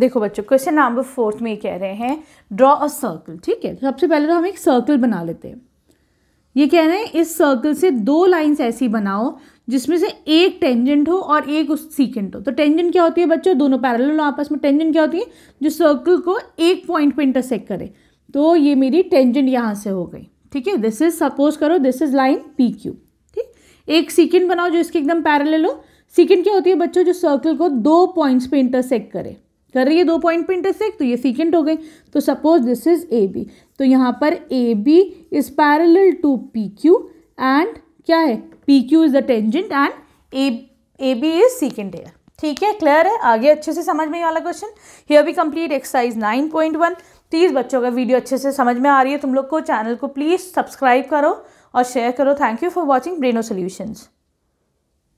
देखो बच्चों question number fourth में कह रहे हैं ड्रॉ अ सर्कल ठीक है तो सबसे पहले तो हम एक सर्कल बना लेते हैं ये कह रहे हैं इस सर्कल से दो लाइंस ऐसी बनाओ जिसमें से एक टेंजेंट हो और एक उस सीकेंट हो तो टेंजेंट क्या होती है बच्चों दोनों पैरल हो आपस में टेंजेंट क्या होती है जो सर्कल को एक पॉइंट पर इंटरसेक्ट करे तो ये मेरी टेंजेंट यहाँ से हो गई ठीक है दिस इज सपोज करो this is line P Q ठीक एक सीकेंट बनाओ जो इसके एकदम पैरल हो सीकेंट क्या होती है बच्चों जो सर्कल को दो पॉइंट्स पर इंटरसेक्ट करे कर रही है दो पॉइंट पे इंटरसेक्ट तो ये सीकेंट हो गई तो suppose this is A B तो यहाँ पर A B is parallel to P Q and क्या है P Q is the tangent and A A B is secant एयर ठीक है क्लियर है आगे अच्छे से समझ में वाला क्वेश्चन हियर भी complete exercise nine point one please बच्चों का वीडियो अच्छे से समझ में आ रही है तुम लोग को चैनल को प्लीज़ सब्सक्राइब करो और शेयर करो thank you for watching braino solutions